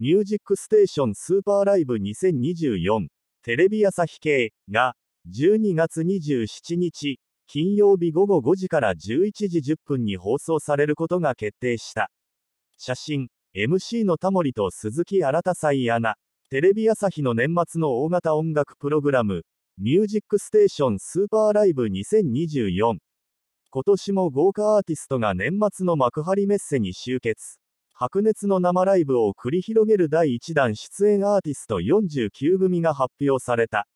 ミュージックステーションスーパーライブ2024テレビ朝日系が12月27日金曜日午後5時から11時10分に放送されることが決定した。写真、MC のタモリと鈴木新彩アナ、テレビ朝日の年末の大型音楽プログラム、ミュージックステーションスーパーライブ2024。今年も豪華アーティストが年末の幕張メッセに集結。白熱の生ライブを繰り広げる第1弾出演アーティスト49組が発表された。